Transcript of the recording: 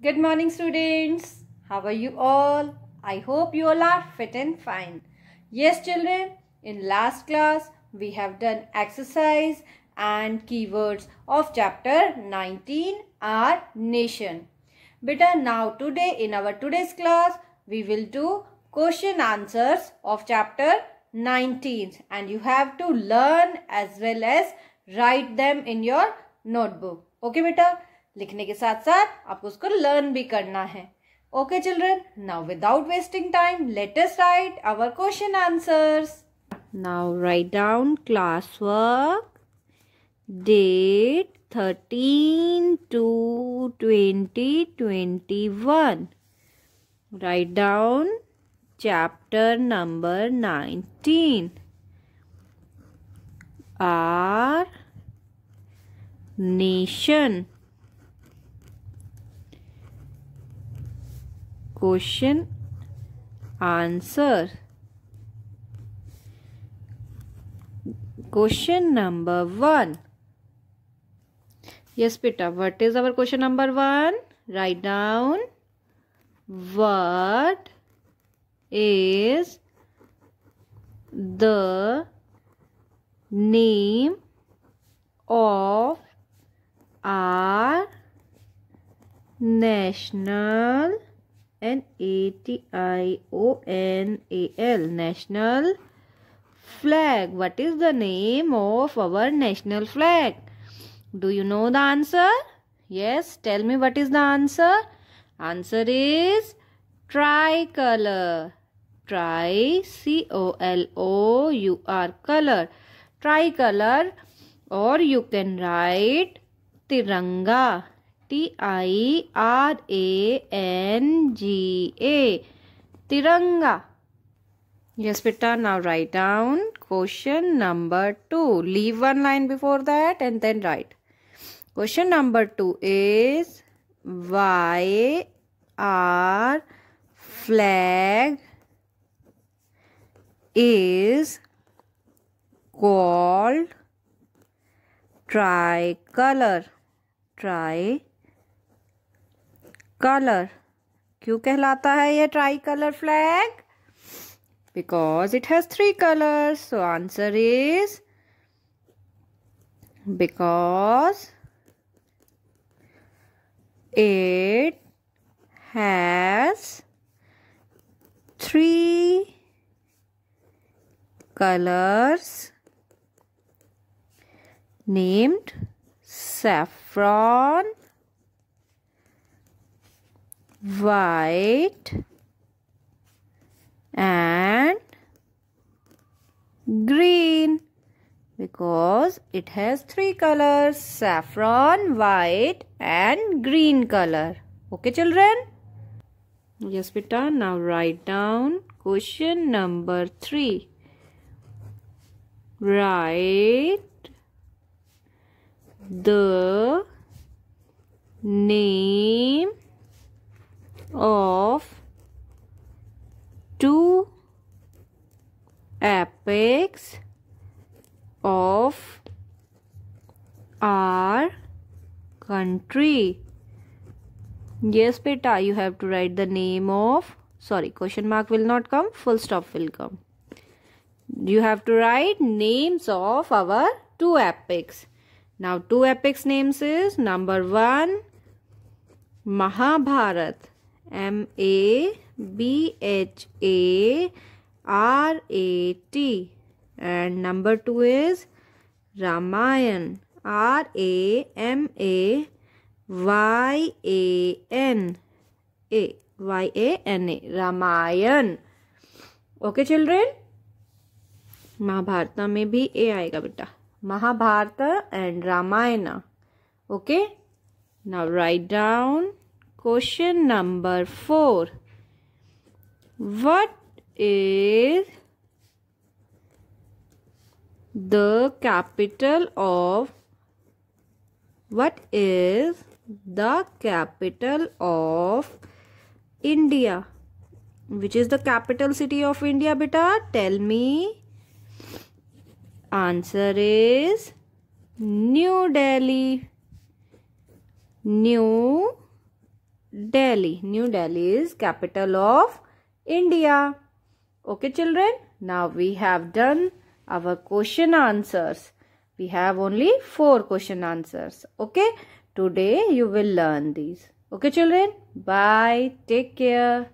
Good morning students. How are you all? I hope you all are fit and fine. Yes children, in last class we have done exercise and keywords of chapter 19 our nation. But now today in our today's class we will do question answers of chapter 19 and you have to learn as well as write them in your notebook. Okay beta? लिखने के साथ साथ आपको उसको learn भी करना है okay children now without wasting time latest write our question answer now write down class work date thirteen two twenty twenty one write down chapter number nineteen our nation question answer question number one yes बेटा what is our question number one write down what is the name of our national N A T I O N A L national flag what is the name of our national flag do you know the answer yes tell me what is the answer answer is tricolor tri c o l o u r color tricolor or you can write tiranga T I R A N G A Tiranga Yes, beta. Now write down question number 2. Leave one line before that and then write. Question number 2 is Why our flag is called tricolor? Tricolor. Colour क्यों कहलाता है यह tricolour flag because it has three colour so answer is because it has three colours named saffron white and green because it has three colors saffron white and green color okay children yes beta now write down question number 3 write the name of two apex of our country yes beta you have to write the name of sorry question mark will not come full stop will come you have to write names of our two apex now two apex names is number 1 Mahabharat M A B H A R A T and number two is Ramayan R A M A Y A N A Y A N A Ramayan okay children Mahabharat में भी A आएगा बेटा Mahabharat and Ramayan okay now write down Question number 4. What is the capital of what is the capital of India? Which is the capital city of India, beta? Tell me. Answer is New Delhi. New Delhi. New Delhi is capital of India. Okay children, now we have done our question answers. We have only four question answers. Okay, today you will learn these. Okay children, bye. Take care.